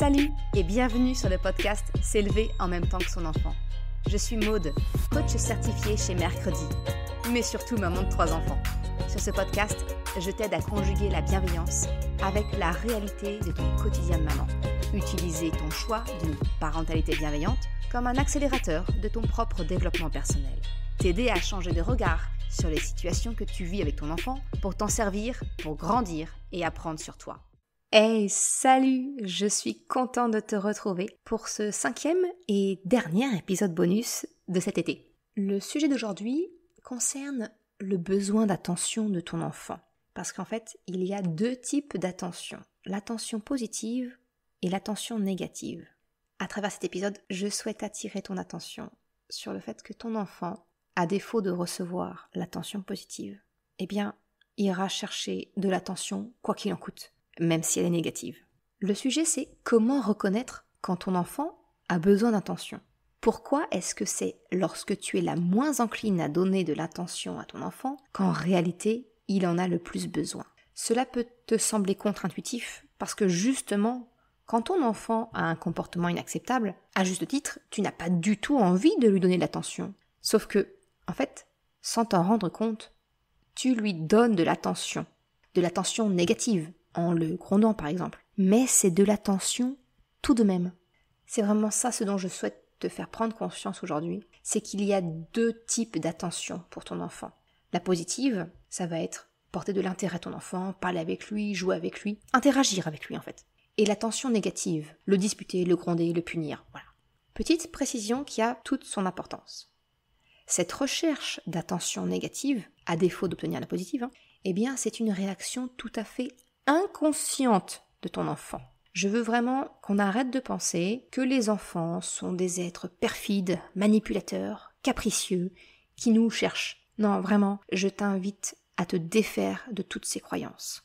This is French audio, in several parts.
Salut et bienvenue sur le podcast S'élever en même temps que son enfant. Je suis Maude, coach certifié chez Mercredi, mais surtout maman de trois enfants. Sur ce podcast, je t'aide à conjuguer la bienveillance avec la réalité de ton quotidien de maman. Utiliser ton choix d'une parentalité bienveillante comme un accélérateur de ton propre développement personnel. T'aider à changer de regard sur les situations que tu vis avec ton enfant pour t'en servir, pour grandir et apprendre sur toi. Hey, salut Je suis content de te retrouver pour ce cinquième et dernier épisode bonus de cet été. Le sujet d'aujourd'hui concerne le besoin d'attention de ton enfant. Parce qu'en fait, il y a deux types d'attention. L'attention positive et l'attention négative. À travers cet épisode, je souhaite attirer ton attention sur le fait que ton enfant, à défaut de recevoir l'attention positive, eh bien, ira chercher de l'attention quoi qu'il en coûte même si elle est négative. Le sujet, c'est comment reconnaître quand ton enfant a besoin d'attention. Pourquoi est-ce que c'est lorsque tu es la moins encline à donner de l'attention à ton enfant qu'en réalité il en a le plus besoin Cela peut te sembler contre-intuitif parce que justement, quand ton enfant a un comportement inacceptable, à juste titre, tu n'as pas du tout envie de lui donner de l'attention. Sauf que, en fait, sans t'en rendre compte, tu lui donnes de l'attention, de l'attention négative, en le grondant par exemple, mais c'est de l'attention tout de même. C'est vraiment ça ce dont je souhaite te faire prendre conscience aujourd'hui, c'est qu'il y a deux types d'attention pour ton enfant. La positive, ça va être porter de l'intérêt à ton enfant, parler avec lui, jouer avec lui, interagir avec lui en fait. Et l'attention négative, le disputer, le gronder, le punir, voilà. Petite précision qui a toute son importance. Cette recherche d'attention négative, à défaut d'obtenir la positive, hein, eh bien c'est une réaction tout à fait inconsciente de ton enfant. Je veux vraiment qu'on arrête de penser que les enfants sont des êtres perfides, manipulateurs, capricieux, qui nous cherchent. Non, vraiment, je t'invite à te défaire de toutes ces croyances.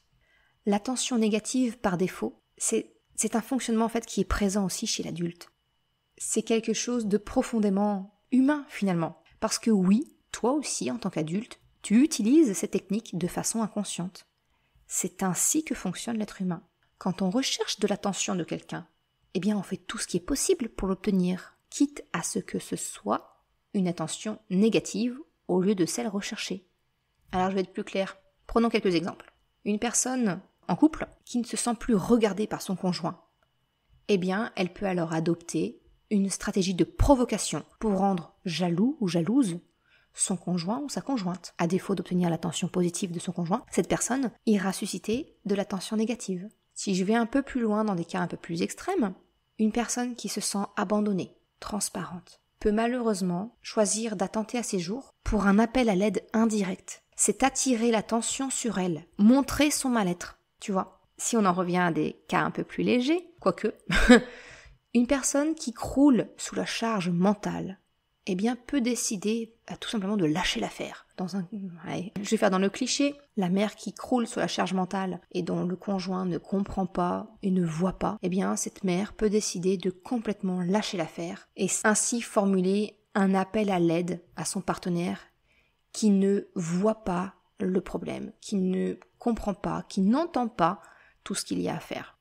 L'attention négative par défaut, c'est, un fonctionnement en fait qui est présent aussi chez l'adulte. C'est quelque chose de profondément humain finalement. Parce que oui, toi aussi en tant qu'adulte, tu utilises cette technique de façon inconsciente. C'est ainsi que fonctionne l'être humain. Quand on recherche de l'attention de quelqu'un, eh bien on fait tout ce qui est possible pour l'obtenir, quitte à ce que ce soit une attention négative au lieu de celle recherchée. Alors je vais être plus clair. Prenons quelques exemples. Une personne en couple qui ne se sent plus regardée par son conjoint, eh bien elle peut alors adopter une stratégie de provocation pour rendre jaloux ou jalouse son conjoint ou sa conjointe. À défaut d'obtenir l'attention positive de son conjoint, cette personne ira susciter de l'attention négative. Si je vais un peu plus loin dans des cas un peu plus extrêmes, une personne qui se sent abandonnée, transparente, peut malheureusement choisir d'attenter à ses jours pour un appel à l'aide indirect. C'est attirer l'attention sur elle, montrer son mal-être, tu vois. Si on en revient à des cas un peu plus légers, quoique, une personne qui croule sous la charge mentale eh bien, peut décider à euh, tout simplement de lâcher l'affaire. Dans un, je vais faire dans le cliché, la mère qui croule sous la charge mentale et dont le conjoint ne comprend pas et ne voit pas, eh bien, cette mère peut décider de complètement lâcher l'affaire et ainsi formuler un appel à l'aide à son partenaire qui ne voit pas le problème, qui ne comprend pas, qui n'entend pas tout ce qu'il y a à faire.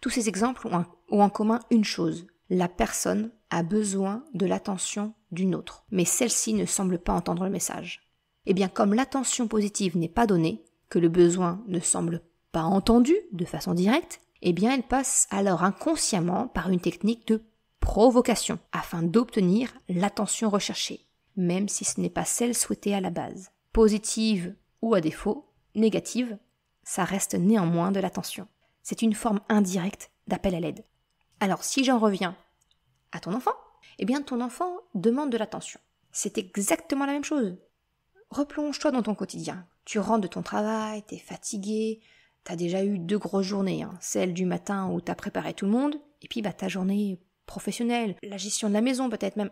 Tous ces exemples ont, en commun une chose, la personne a besoin de l'attention d'une autre, mais celle-ci ne semble pas entendre le message. Eh bien, comme l'attention positive n'est pas donnée, que le besoin ne semble pas entendu de façon directe, eh bien, elle passe alors inconsciemment par une technique de provocation afin d'obtenir l'attention recherchée, même si ce n'est pas celle souhaitée à la base. Positive ou à défaut, négative, ça reste néanmoins de l'attention. C'est une forme indirecte d'appel à l'aide. Alors si j'en reviens à ton enfant, eh bien ton enfant demande de l'attention. C'est exactement la même chose. Replonge-toi dans ton quotidien. Tu rentres de ton travail, t'es fatigué, t'as déjà eu deux grosses journées, hein. celle du matin où t'as préparé tout le monde, et puis bah ta journée professionnelle, la gestion de la maison peut-être même.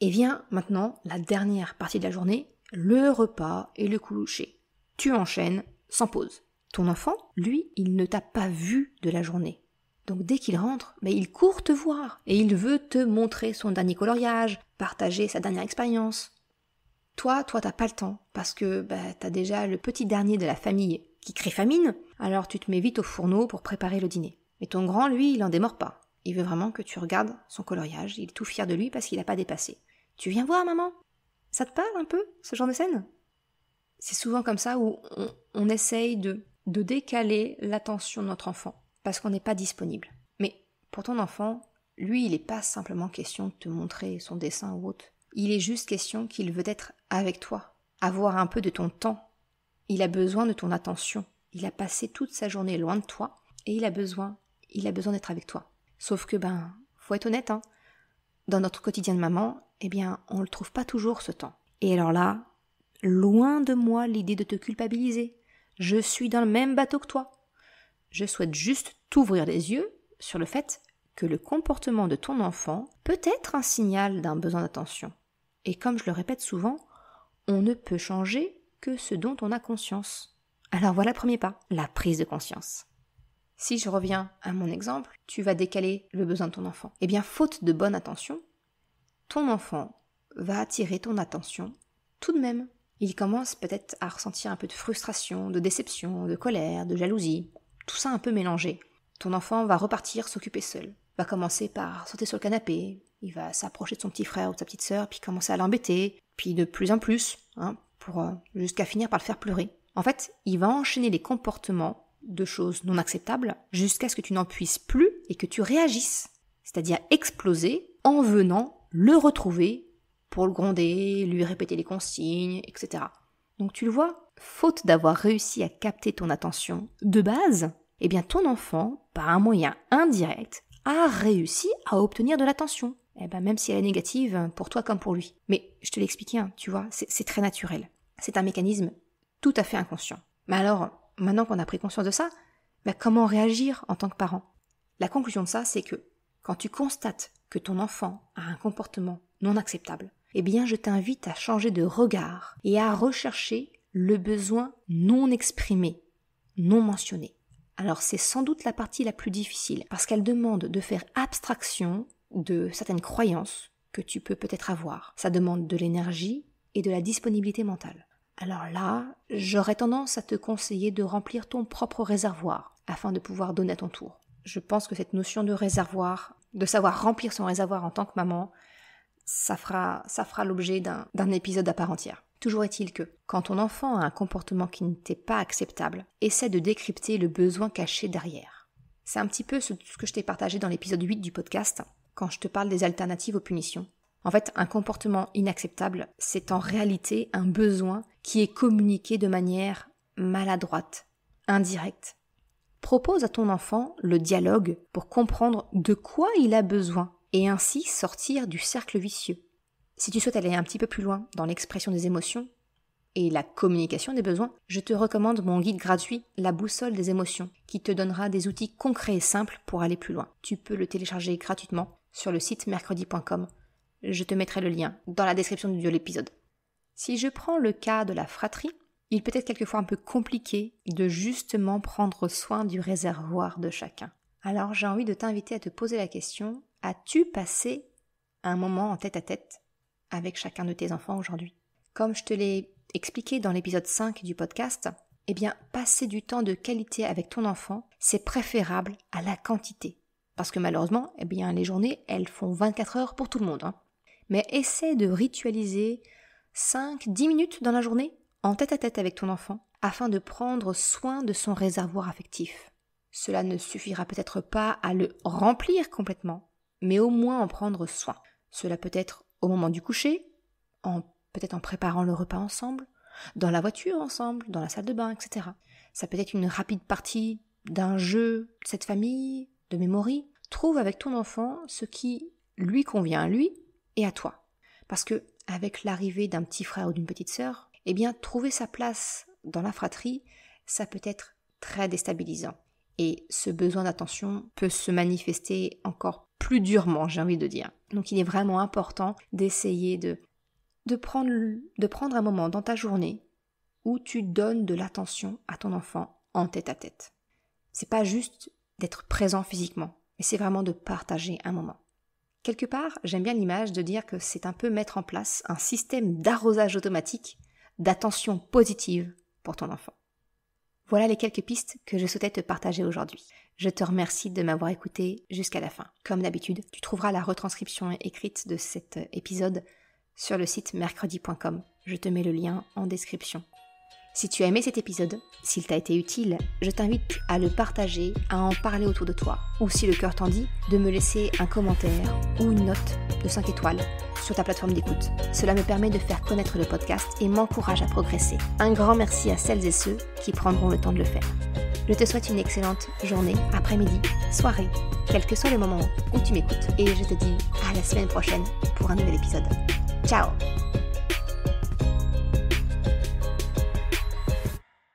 Et eh bien, maintenant la dernière partie de la journée, le repas et le coucher. Tu enchaînes sans pause. Ton enfant, lui, il ne t'a pas vu de la journée. Donc dès qu'il rentre, il court te voir et il veut te montrer son dernier coloriage, partager sa dernière expérience. Toi, toi, t'as pas le temps parce que bah, t'as déjà le petit dernier de la famille qui crée famine, alors tu te mets vite au fourneau pour préparer le dîner. Mais ton grand, lui, il en démord pas. Il veut vraiment que tu regardes son coloriage, il est tout fier de lui parce qu'il n'a pas dépassé. Tu viens voir, maman Ça te parle un peu, ce genre de scène C'est souvent comme ça où on, essaye de, de décaler l'attention de notre enfant parce qu'on n'est pas disponible. Mais pour ton enfant, lui, il n'est pas simplement question de te montrer son dessin ou autre. Il est juste question qu'il veut être avec toi, avoir un peu de ton temps. Il a besoin de ton attention. Il a passé toute sa journée loin de toi et il a besoin, il a besoin d'être avec toi. Sauf que ben, faut être honnête, hein, dans notre quotidien de maman, eh bien, on le trouve pas toujours ce temps. Et alors là, loin de moi l'idée de te culpabiliser. Je suis dans le même bateau que toi. Je souhaite juste t'ouvrir les yeux sur le fait que le comportement de ton enfant peut être un signal d'un besoin d'attention. Et comme je le répète souvent, on ne peut changer que ce dont on a conscience. Alors voilà le premier pas, la prise de conscience. Si je reviens à mon exemple, tu vas décaler le besoin de ton enfant. Eh bien, faute de bonne attention, ton enfant va attirer ton attention tout de même. Il commence peut-être à ressentir un peu de frustration, de déception, de colère, de jalousie. Tout ça un peu mélangé. Ton enfant va repartir s'occuper seul. Va commencer par sauter sur le canapé, il va s'approcher de son petit frère ou de sa petite sœur, puis commencer à l'embêter, puis de plus en plus, hein, pour euh, jusqu'à finir par le faire pleurer. En fait, il va enchaîner les comportements de choses non acceptables jusqu'à ce que tu n'en puisses plus et que tu réagisses, c'est-à-dire exploser en venant le retrouver pour le gronder, lui répéter les consignes, etc. Donc tu le vois, faute d'avoir réussi à capter ton attention de base, eh bien ton enfant, par un moyen indirect, a réussi à obtenir de l'attention. Eh ben même si elle est négative pour toi comme pour lui. Mais je te l'ai hein, tu vois, c'est très naturel. C'est un mécanisme tout à fait inconscient. Mais alors, maintenant qu'on a pris conscience de ça, comment réagir en tant que parent La conclusion de ça, c'est que quand tu constates que ton enfant a un comportement non acceptable, eh bien je t'invite à changer de regard et à rechercher le besoin non exprimé, non mentionné. Alors c'est sans doute la partie la plus difficile, parce qu'elle demande de faire abstraction de certaines croyances que tu peux peut-être avoir. Ça demande de l'énergie et de la disponibilité mentale. Alors là, j'aurais tendance à te conseiller de remplir ton propre réservoir afin de pouvoir donner à ton tour. Je pense que cette notion de réservoir, de savoir remplir son réservoir en tant que maman, ça fera, ça fera l'objet d'un épisode à part entière. Toujours est-il que, quand ton enfant a un comportement qui n'était pas acceptable, essaie de décrypter le besoin caché derrière. C'est un petit peu ce que je t'ai partagé dans l'épisode 8 du podcast, quand je te parle des alternatives aux punitions. En fait, un comportement inacceptable, c'est en réalité un besoin qui est communiqué de manière maladroite, indirecte. Propose à ton enfant le dialogue pour comprendre de quoi il a besoin et ainsi sortir du cercle vicieux. Si tu souhaites aller un petit peu plus loin dans l'expression des émotions et la communication des besoins, je te recommande mon guide gratuit La boussole des émotions, qui te donnera des outils concrets et simples pour aller plus loin. Tu peux le télécharger gratuitement sur le site mercredi.com. Je te mettrai le lien dans la description du de l'épisode. Si je prends le cas de la fratrie, il peut être quelquefois un peu compliqué de justement prendre soin du réservoir de chacun. Alors j'ai envie de t'inviter à te poser la question, as-tu passé un moment en tête à tête avec chacun de tes enfants aujourd'hui. Comme je te l'ai expliqué dans l'épisode 5 du podcast, eh bien, passer du temps de qualité avec ton enfant, c'est préférable à la quantité. Parce que malheureusement, eh bien, les journées, elles font 24 heures pour tout le monde. Hein. Mais essaie de ritualiser 5-10 minutes dans la journée en tête à tête avec ton enfant afin de prendre soin de son réservoir affectif. Cela ne suffira peut-être pas à le remplir complètement, mais au moins en prendre soin. Cela peut être au moment du coucher, en peut-être en préparant le repas ensemble, dans la voiture ensemble, dans la salle de bain, etc. Ça peut être une rapide partie d'un jeu, de cette famille, de mémoire. Trouve avec ton enfant ce qui lui convient à lui et à toi. Parce que avec l'arrivée d'un petit frère ou d'une petite sœur, eh bien trouver sa place dans la fratrie, ça peut être très déstabilisant. Et ce besoin d'attention peut se manifester encore plus durement, j'ai envie de dire. Donc il est vraiment important d'essayer de, prendre, prendre un moment dans ta journée où tu donnes de l'attention à ton enfant en tête à tête. C'est pas juste d'être présent physiquement, mais c'est vraiment de partager un moment. Quelque part, j'aime bien l'image de dire que c'est un peu mettre en place un système d'arrosage automatique d'attention positive pour ton enfant. Voilà les quelques pistes que je souhaitais te partager aujourd'hui. Je te remercie de m'avoir écouté jusqu'à la fin. Comme d'habitude, tu trouveras la retranscription écrite de cet euh, épisode sur le site mercredi.com. Je te mets le lien en description. Si tu as aimé cet épisode, s'il t'a été utile, je t'invite à le partager, à en parler autour de toi, ou si le cœur t'en dit, de me laisser un commentaire ou une note de 5 étoiles sur ta plateforme d'écoute. Cela me permet de faire connaître le podcast et m'encourage à progresser. Un grand merci à celles et ceux qui prendront le temps de le faire. Je te souhaite une excellente journée, après-midi, soirée, quel que soit le moment où tu m'écoutes. Et je te dis à la semaine prochaine pour un nouvel épisode. Ciao